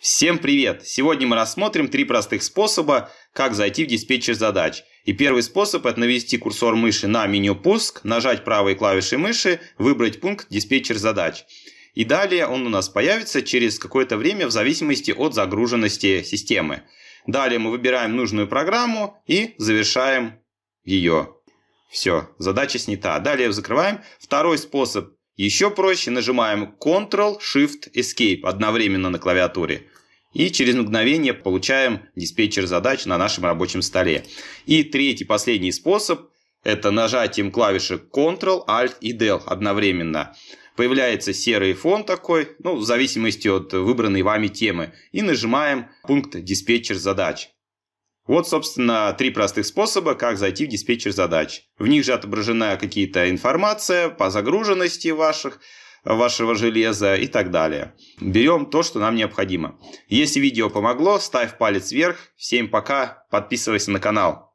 Всем привет! Сегодня мы рассмотрим три простых способа, как зайти в диспетчер задач. И первый способ – это навести курсор мыши на меню «Пуск», нажать правой клавишей мыши, выбрать пункт «Диспетчер задач». И далее он у нас появится через какое-то время в зависимости от загруженности системы. Далее мы выбираем нужную программу и завершаем ее. Все, задача снята. Далее закрываем. Второй способ еще проще нажимаем Ctrl, Shift, Escape одновременно на клавиатуре. И через мгновение получаем диспетчер задач на нашем рабочем столе. И третий, последний способ – это нажатием клавиши Ctrl, Alt и Del одновременно. Появляется серый фон такой, ну, в зависимости от выбранной вами темы. И нажимаем пункт «Диспетчер задач». Вот, собственно, три простых способа, как зайти в диспетчер задач. В них же отображена какие-то информация по загруженности ваших, вашего железа и так далее. Берем то, что нам необходимо. Если видео помогло, ставь палец вверх. Всем пока, подписывайся на канал.